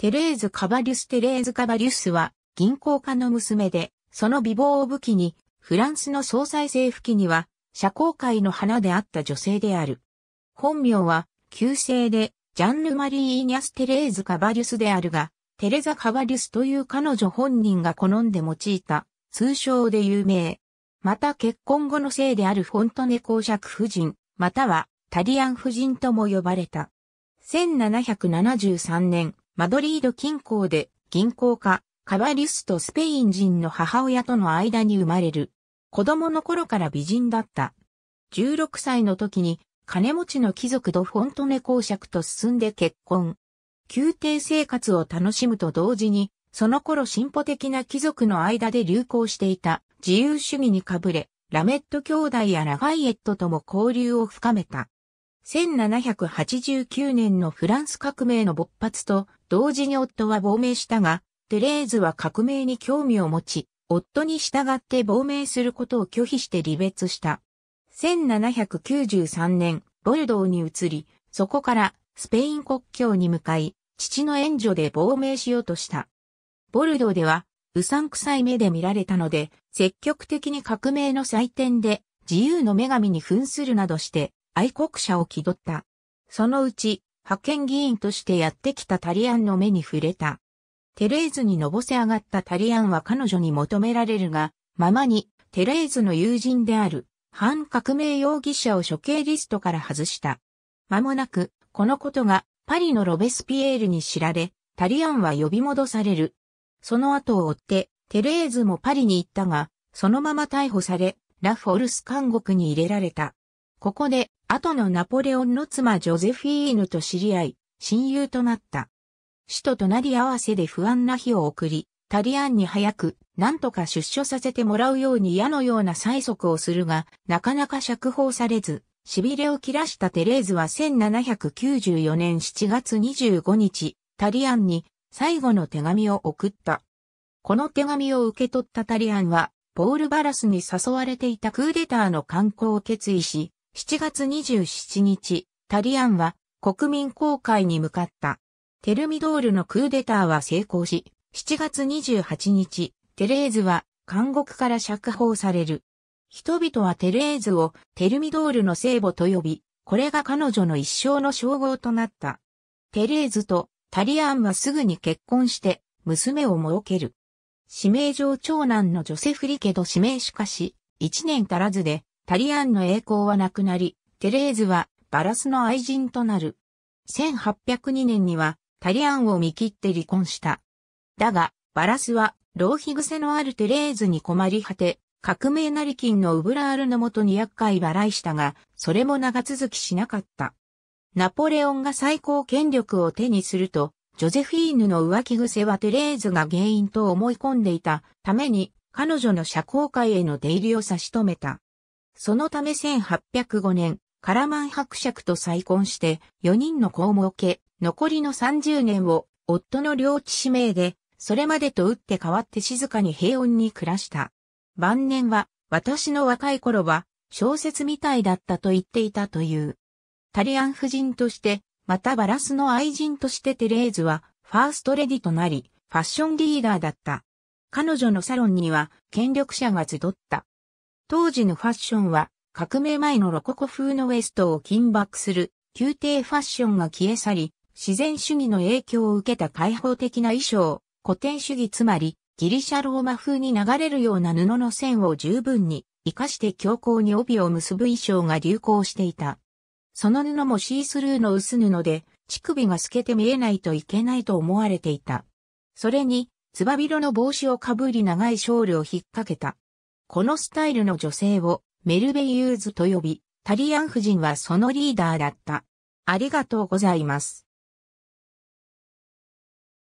テレーズ・カバリュス・テレーズ・カバリュスは、銀行家の娘で、その美貌を武器に、フランスの総裁政府期には、社交界の花であった女性である。本名は、旧姓で、ジャンヌ・マリー・イニャス・テレーズ・カバリュスであるが、テレザ・カバリュスという彼女本人が好んで用いた、通称で有名。また結婚後の姓であるフォントネ公爵夫人、またはタリアン夫人とも呼ばれた。1773年、マドリード近郊で銀行家、カバリュスとスペイン人の母親との間に生まれる。子供の頃から美人だった。16歳の時に金持ちの貴族ド・フォントネ公爵と進んで結婚。宮廷生活を楽しむと同時に、その頃進歩的な貴族の間で流行していた自由主義にかぶれ、ラメット兄弟やラガイエットとも交流を深めた。1789年のフランス革命の勃発と同時に夫は亡命したが、テレーズは革命に興味を持ち、夫に従って亡命することを拒否して離別した。1793年、ボルドーに移り、そこからスペイン国境に向かい、父の援助で亡命しようとした。ボルドーでは、うさんくさい目で見られたので、積極的に革命の祭典で自由の女神に扮するなどして、愛国者を気取った。そのうち、派遣議員としてやってきたタリアンの目に触れた。テレーズにのぼせ上がったタリアンは彼女に求められるが、ままに、テレーズの友人である、反革命容疑者を処刑リストから外した。間もなく、このことが、パリのロベスピエールに知られ、タリアンは呼び戻される。その後を追って、テレーズもパリに行ったが、そのまま逮捕され、ラフォルス監獄に入れられた。ここで、後のナポレオンの妻ジョゼフィーヌと知り合い、親友となった。死と隣り合わせで不安な日を送り、タリアンに早く、なんとか出所させてもらうように矢のような催促をするが、なかなか釈放されず、痺れを切らしたテレーズは1794年7月25日、タリアンに最後の手紙を送った。この手紙を受け取ったタリアンは、ポール・バラスに誘われていたクーデターの観光を決意し、7月27日、タリアンは国民公開に向かった。テルミドールのクーデターは成功し、7月28日、テレーズは監獄から釈放される。人々はテレーズをテルミドールの聖母と呼び、これが彼女の一生の称号となった。テレーズとタリアンはすぐに結婚して娘を設ける。指名上長男のジョセフリケド指名しかし、1年足らずでタリアンの栄光はなくなり、テレーズはバラスの愛人となる。1802年にはタリアンを見切って離婚した。だが、バラスは浪費癖のあるテレーズに困り果て、革命なり金のウブラールのもとに厄介払いしたが、それも長続きしなかった。ナポレオンが最高権力を手にすると、ジョゼフィーヌの浮気癖はテレーズが原因と思い込んでいたために、彼女の社交界への出入りを差し止めた。そのため1805年、カラマン伯爵と再婚して、4人の子を設け、残りの30年を、夫の領地指名で、それまでと打って変わって静かに平穏に暮らした。晩年は、私の若い頃は、小説みたいだったと言っていたという。タリアン夫人として、またバラスの愛人としてテレーズは、ファーストレディとなり、ファッションリーダーだった。彼女のサロンには、権力者が集った。当時のファッションは革命前のロココ風のウエストを金箔する宮廷ファッションが消え去り、自然主義の影響を受けた開放的な衣装、古典主義つまりギリシャローマ風に流れるような布の線を十分に活かして強行に帯を結ぶ衣装が流行していた。その布もシースルーの薄布で乳首が透けて見えないといけないと思われていた。それに、つばびろの帽子をかぶり長いショールを引っ掛けた。このスタイルの女性をメルベユーズと呼び、タリアン夫人はそのリーダーだった。ありがとうございます。